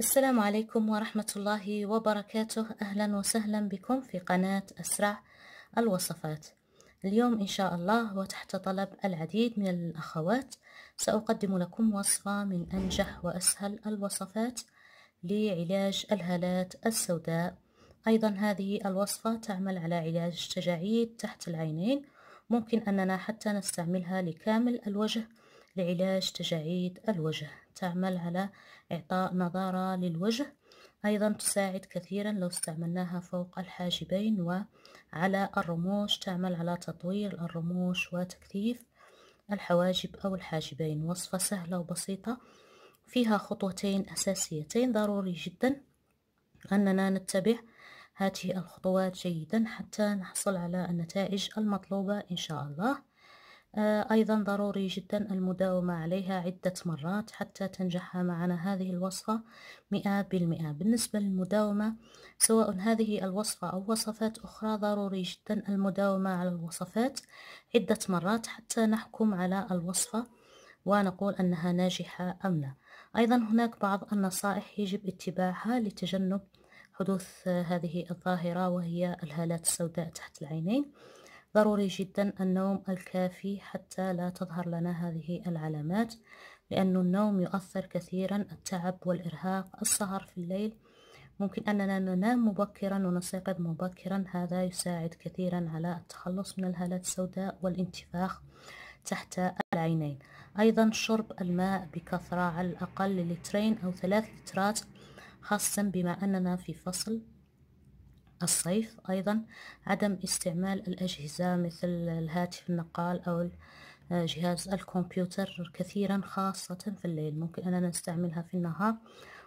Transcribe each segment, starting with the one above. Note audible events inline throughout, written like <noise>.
السلام عليكم ورحمة الله وبركاته أهلا وسهلا بكم في قناة أسرع الوصفات اليوم إن شاء الله وتحت طلب العديد من الأخوات سأقدم لكم وصفة من أنجح وأسهل الوصفات لعلاج الهالات السوداء أيضا هذه الوصفة تعمل على علاج تجاعيد تحت العينين ممكن أننا حتى نستعملها لكامل الوجه لعلاج تجاعيد الوجه تعمل على إعطاء نظارة للوجه أيضا تساعد كثيرا لو استعملناها فوق الحاجبين وعلى الرموش تعمل على تطوير الرموش وتكثيف الحواجب أو الحاجبين وصفة سهلة وبسيطة فيها خطوتين أساسيتين ضروري جدا أننا نتبع هذه الخطوات جيدا حتى نحصل على النتائج المطلوبة إن شاء الله آه، أيضا ضروري جدا المداومة عليها عدة مرات حتى تنجح معنا هذه الوصفة مئة بالمئة بالنسبة للمداومة سواء هذه الوصفة أو وصفات أخرى ضروري جدا المداومة على الوصفات عدة مرات حتى نحكم على الوصفة ونقول أنها ناجحة أم لا أيضا هناك بعض النصائح يجب اتباعها لتجنب حدوث هذه الظاهرة وهي الهالات السوداء تحت العينين ضروري جدا النوم الكافي حتى لا تظهر لنا هذه العلامات لأن النوم يؤثر كثيرا التعب والإرهاق السهر في الليل ممكن أننا ننام مبكرا ونستيقظ مبكرا هذا يساعد كثيرا على التخلص من الهالات السوداء والانتفاخ تحت العينين أيضا شرب الماء بكثرة على الأقل لترين أو ثلاث لترات خاصة بما أننا في فصل الصيف أيضا عدم استعمال الأجهزة مثل الهاتف النقال أو آه، جهاز الكمبيوتر كثيرا خاصة في الليل ممكن أننا نستعملها في النهار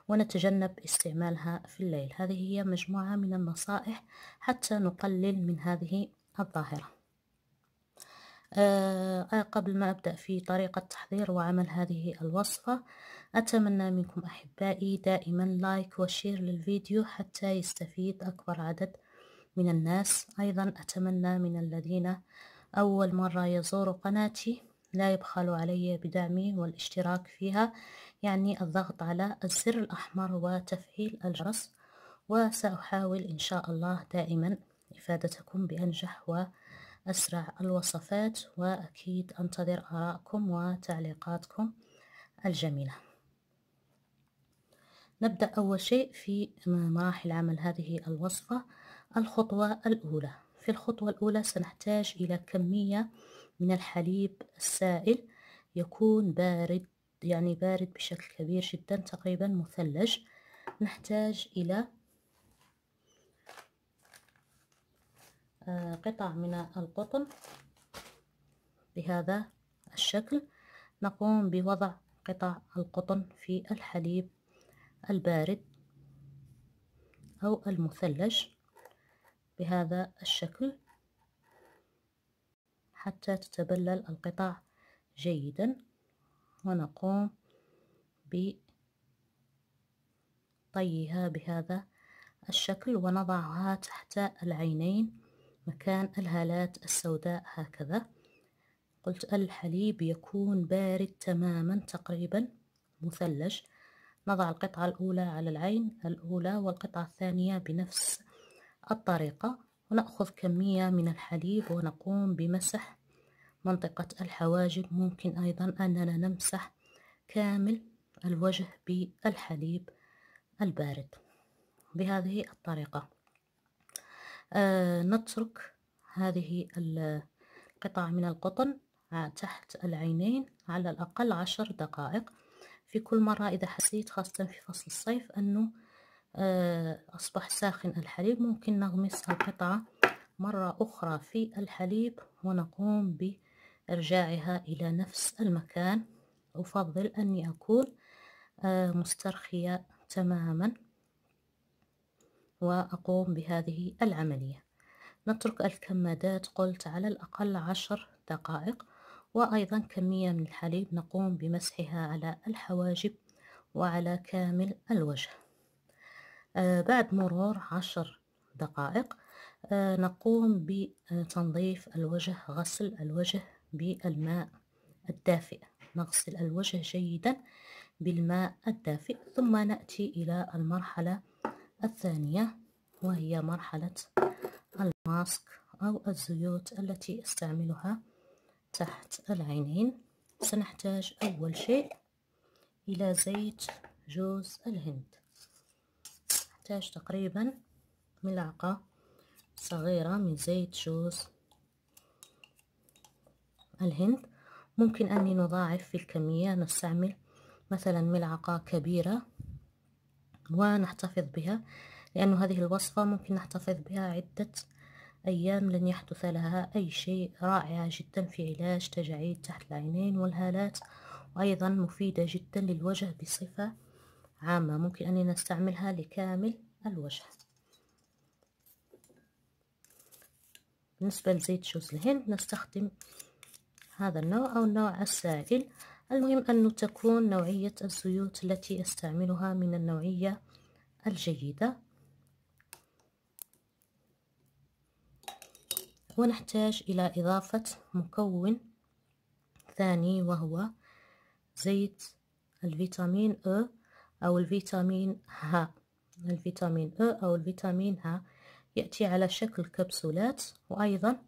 ونتجنب استعمالها في الليل هذه هي مجموعة من النصائح حتى نقلل من هذه الظاهرة آه، آه، قبل ما أبدأ في طريقة تحضير وعمل هذه الوصفة أتمنى منكم أحبائي دائما لايك وشير للفيديو حتى يستفيد أكبر عدد من الناس أيضا أتمنى من الذين أول مرة يزوروا قناتي لا يبخلوا علي بدعمي والاشتراك فيها يعني الضغط على الزر الأحمر وتفعيل الجرس وسأحاول إن شاء الله دائما إفادتكم بأنجح وأفضل أسرع الوصفات وأكيد أنتظر آرائكم وتعليقاتكم الجميلة نبدأ أول شيء في مراحل عمل هذه الوصفة الخطوة الأولى في الخطوة الأولى سنحتاج إلى كمية من الحليب السائل يكون بارد يعني بارد بشكل كبير جدا تقريبا مثلج نحتاج إلى آه، قطع من القطن بهذا الشكل نقوم بوضع قطع القطن في الحليب البارد أو المثلج بهذا الشكل حتى تتبلل القطع جيدا ونقوم بطيها بهذا الشكل ونضعها تحت العينين مكان الهالات السوداء هكذا قلت الحليب يكون بارد تماما تقريبا مثلج نضع القطعة الأولى على العين الأولى والقطعة الثانية بنفس الطريقة ونأخذ كمية من الحليب ونقوم بمسح منطقة الحواجب ممكن أيضا أننا نمسح كامل الوجه بالحليب البارد بهذه الطريقة آه، نترك هذه القطع من القطن آه، تحت العينين على الأقل عشر دقائق في كل مرة إذا حسيت خاصة في فصل الصيف أنه آه، أصبح ساخن الحليب ممكن نغمس القطعة مرة أخرى في الحليب ونقوم بإرجاعها إلى نفس المكان أفضل أني أكون مسترخية تماما وأقوم بهذه العملية نترك الكمادات قلت على الأقل عشر دقائق وأيضا كمية من الحليب نقوم بمسحها على الحواجب وعلى كامل الوجه آه، بعد مرور عشر دقائق آه، نقوم بتنظيف الوجه غسل الوجه بالماء الدافئ نغسل الوجه جيدا بالماء الدافئ ثم نأتي إلى المرحلة الثانية وهي مرحلة الماسك أو الزيوت التي استعملها تحت العينين سنحتاج أول شيء إلى زيت جوز الهند نحتاج تقريبا ملعقة صغيرة من زيت جوز الهند ممكن أني نضاعف في الكمية نستعمل مثلا ملعقة كبيرة ونحتفظ بها لأن هذه الوصفة ممكن نحتفظ بها عدة أيام لن يحدث لها أي شيء رائعة جدا في علاج تجاعيد تحت العينين والهالات وأيضا مفيدة جدا للوجه بصفة عامة ممكن أن نستعملها لكامل الوجه بالنسبة لزيت جوز الهند نستخدم هذا النوع أو النوع السائل المهم أن تكون نوعية الزيوت التي أستعملها من النوعية الجيدة ونحتاج إلى إضافة مكون ثاني وهو زيت الفيتامين أ أو الفيتامين ه الفيتامين أ أو الفيتامين ه يأتي على شكل كبسولات وأيضا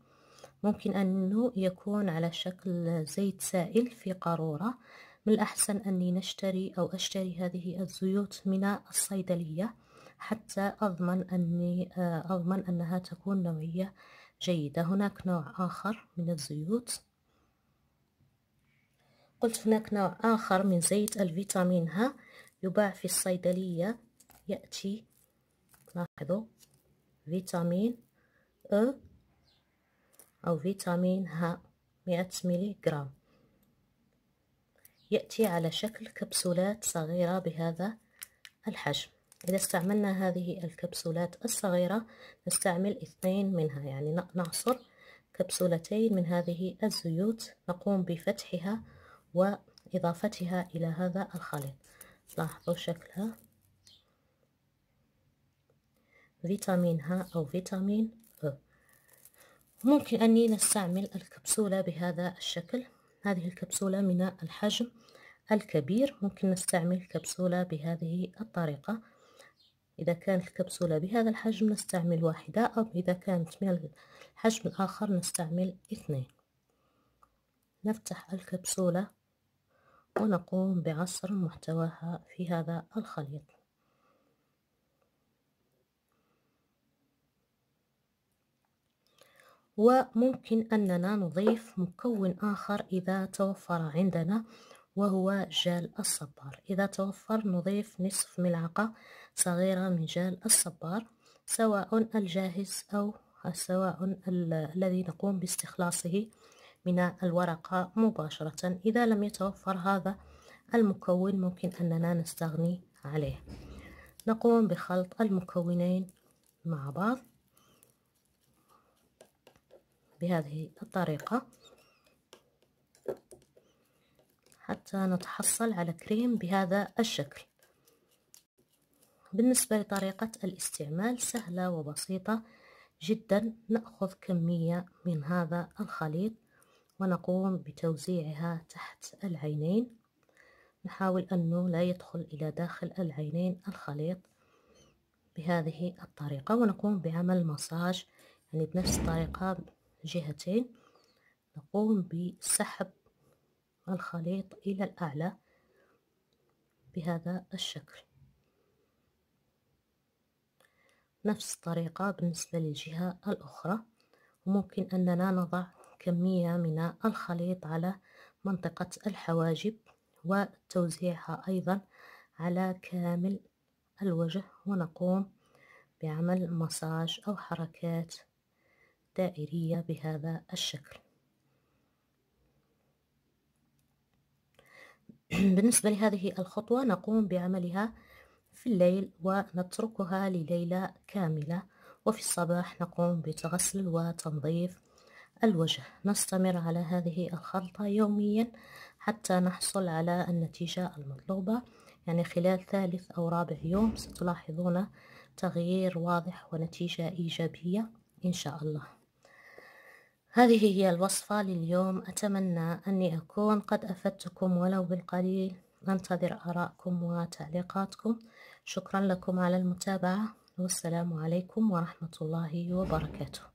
ممكن أنه يكون على شكل زيت سائل في قارورة من الأحسن أني نشتري أو أشتري هذه الزيوت من الصيدلية حتى أضمن أني آه، أضمن أنها تكون نوعية جيدة هناك نوع آخر من الزيوت قلت هناك نوع آخر من زيت الفيتامين ها يباع في الصيدلية يأتي لاحظوا فيتامين أ أو فيتامين ه 100 ميلي جرام يأتي على شكل كبسولات صغيرة بهذا الحجم إذا استعملنا هذه الكبسولات الصغيرة نستعمل اثنين منها يعني نعصر كبسولتين من هذه الزيوت نقوم بفتحها وإضافتها إلى هذا الخليط لاحظوا شكلها فيتامين ه أو فيتامين ممكن أني نستعمل الكبسولة بهذا الشكل هذه الكبسولة من الحجم الكبير ممكن نستعمل كبسولة بهذه الطريقة إذا كانت الكبسولة بهذا الحجم نستعمل واحدة أو إذا كانت من الحجم الآخر نستعمل اثنين نفتح الكبسولة ونقوم بعصر محتواها في هذا الخليط وممكن أننا نضيف مكون آخر إذا توفر عندنا وهو جال الصبار إذا توفر نضيف نصف ملعقة صغيرة من جال الصبار سواء الجاهز أو سواء الذي نقوم باستخلاصه من الورقة مباشرة إذا لم يتوفر هذا المكون ممكن أننا نستغني عليه نقوم بخلط المكونين مع بعض بهذه الطريقة حتى نتحصل على كريم بهذا الشكل بالنسبة لطريقة الاستعمال سهلة وبسيطة جدا نأخذ كمية من هذا الخليط ونقوم بتوزيعها تحت العينين نحاول أنه لا يدخل إلى داخل العينين الخليط بهذه الطريقة ونقوم بعمل مساج يعني بنفس الطريقة جهتين نقوم بسحب الخليط إلى الأعلى بهذا الشكل نفس الطريقة بالنسبة للجهة الأخرى وممكن أننا نضع كمية من الخليط على منطقة الحواجب وتوزيعها أيضا على كامل الوجه ونقوم بعمل مساج أو حركات دائرية بهذا الشكل <clears throat> بالنسبة لهذه الخطوة نقوم بعملها في الليل ونتركها لليلة كاملة وفي الصباح نقوم بتغسل وتنظيف الوجه نستمر على هذه الخلطة يوميا حتى نحصل على النتيجة المطلوبة يعني خلال ثالث أو رابع يوم ستلاحظون تغيير واضح ونتيجة إيجابية إن شاء الله هذه هي الوصفة لليوم أتمنى أني أكون قد أفدتكم ولو بالقليل أنتظر آراءكم وتعليقاتكم شكرا لكم على المتابعة والسلام عليكم ورحمة الله وبركاته